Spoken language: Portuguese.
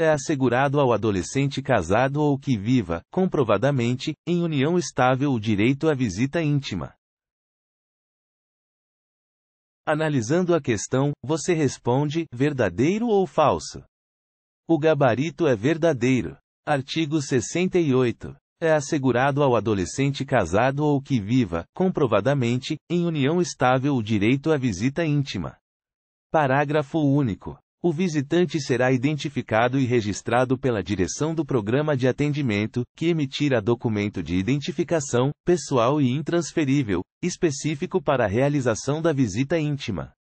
é assegurado ao adolescente casado ou que viva, comprovadamente, em união estável o direito à visita íntima. Analisando a questão, você responde: verdadeiro ou falso? O gabarito é verdadeiro. Artigo 68. É assegurado ao adolescente casado ou que viva, comprovadamente, em união estável o direito à visita íntima. Parágrafo único. O visitante será identificado e registrado pela direção do programa de atendimento, que emitirá documento de identificação, pessoal e intransferível, específico para a realização da visita íntima.